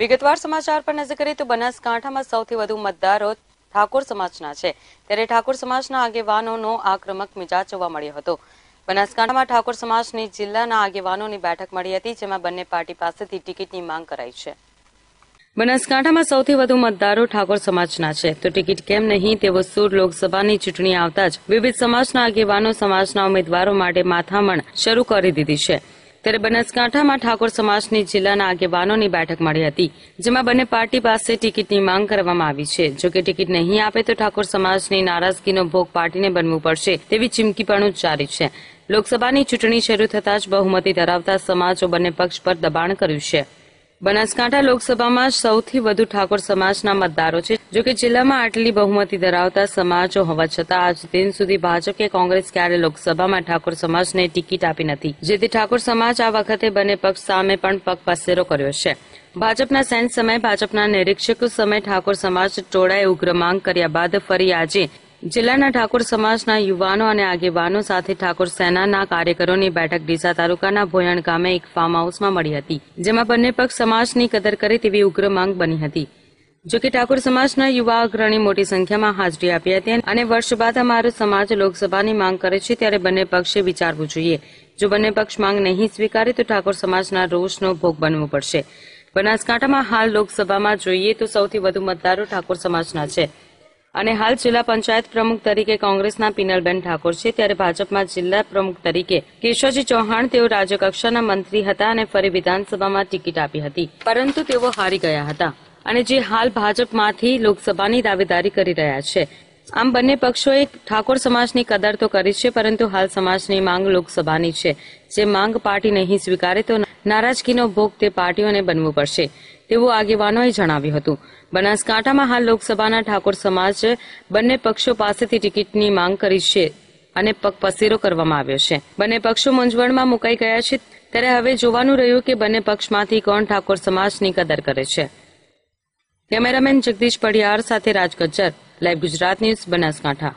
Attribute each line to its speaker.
Speaker 1: વિગતવાર સમાચાર પર નજર કરીએ તો બનાસકાંઠામાં સૌથી વધુ મતદારો ઠાકોર સમાજના છે ત્યારે ઠાકોર સમાજના આગેવાનોનો આક્રમક મિજાજ જોવા મળ્યો હતો બનાસકાંઠામાં ઠાકોર સમાજની જિલ્લાના આગેવાનોની બેઠક મળી હતી જેમાં બંને પાર્ટી પાસેથી ટિકિટની માંગ કરાઈ છે બનાસકાંઠામાં સૌથી વધુ મતદારો ઠાકોર સમાજના છે તો ટિકિટ કેમ નહીં તેવો સુર લોકસભાની ચૂંટણી આવતા જ વિવિધ સમાજના આગેવાનો સમાજના ઉમેદવારો માટે માથામણ શરૂ કરી દીધી છે ત્યારે બનાસકાંઠામાં ઠાકોર સમાજની જિલ્લાના આગેવાનોની બેઠક મળી હતી જેમાં બંને પાર્ટી પાસે ટિકિટની માંગ કરવામાં આવી છે જો કે ટિકિટ નહીં આપે તો ઠાકોર સમાજની નારાજગીનો ભોગ પાર્ટીને બનવું પડશે તેવી ચીમકીપણું જારી છે લોકસભાની ચૂંટણી શરૂ થતાં જ બહુમતી ધરાવતા સમાજો બંને પક્ષ પર દબાણ કર્યું છે બનાસકાંઠા લોકસભામાં સૌથી વધુ ઠાકોર સમાજના મતદારો છે જોકે જિલ્લામાં આટલી બહુમતી ધરાવતા સમાજો હોવા છતાં આજ દિન સુધી ભાજપ કે કોંગ્રેસ ક્યારે લોકસભામાં ઠાકોર સમાજને ટિકિટ આપી નથી જેથી ઠાકોર સમાજ આ વખતે બંને પક્ષ સામે પણ પગ પગપાસેરો કર્યો છે ભાજપના સેન્સ સમયે ભાજપના નિરીક્ષકો સમયે ઠાકોર સમાજ ટોળાએ ઉગ્ર માંગ કર્યા બાદ ફરી આજે જિલ્લાના ઠાકોર સમાજના યુવાનો અને આગેવાનો સાથે ઠાકોર સેનાના કાર્યકરોની બેઠક ડીસા તાલુકાના ભોયણ ગામે એક ફાર્મ હાઉસમાં મળી હતી જેમાં બંને પક્ષ સમાજની કદર કરે તેવી ઉગ્ર માંગ બની હતી જો કે ઠાકોર સમાજના યુવા અગ્રણી મોટી સંખ્યામાં હાજરી આપી હતી અને વર્ષ બાદ અમારો સમાજ લોકસભાની માંગ કરે છે ત્યારે બંને પક્ષે વિચારવું જોઈએ જો બંને પક્ષ માંગ નહીં સ્વીકારે તો ઠાકોર સમાજના રોષનો ભોગ બનવો પડશે બનાસકાંઠામાં હાલ લોકસભામાં જોઈએ તો સૌથી વધુ મતદારો ઠાકોર સમાજના છે અને હાલ જિલ્લા પંચાયત પ્રમુખ તરીકે કોંગ્રેસના પિનલબેન ઠાકોર છે ત્યારે ભાજપમાં જિલ્લા પ્રમુખ તરીકે કેશવજી ચૌહાણ તેઓ રાજ્યકક્ષાના મંત્રી હતા અને ફરી વિધાનસભામાં ટિકિટ આપી હતી પરંતુ તેઓ હારી ગયા હતા અને જે હાલ ભાજપમાંથી લોકસભાની દાવેદારી કરી રહ્યા છે આમ બંને પક્ષોએ ઠાકોર સમાજની કદર તો કરી છે પરંતુ હાલ સમાજની માંગ લોકસભાની છે જે માંગ પાર્ટી નહીં સ્વીકારે તો નારાજગીનો ભોગ તે પાર્ટીઓને બનવું પડશે તેવું આગેવાનોએ જણાવ્યું હતું બનાસકાંઠામાં હાલ લોકસભાના ઠાકોર સમાજ બંને પક્ષો પાસેથી ટિકિટની માંગ કરી છે અને પગ પસેરો કરવામાં આવ્યો છે બંને પક્ષો મૂંઝવણમાં મુકાઈ ગયા છે ત્યારે હવે જોવાનું રહ્યું કે બંને પક્ષમાંથી કોણ ઠાકોર સમાજની કદર કરે છે કેમેરામેન જગદીશ પડિયાર સાથે રાજ ગજ્જર લાઈવ ગુજરાત ન્યૂઝ બનાસકાંઠા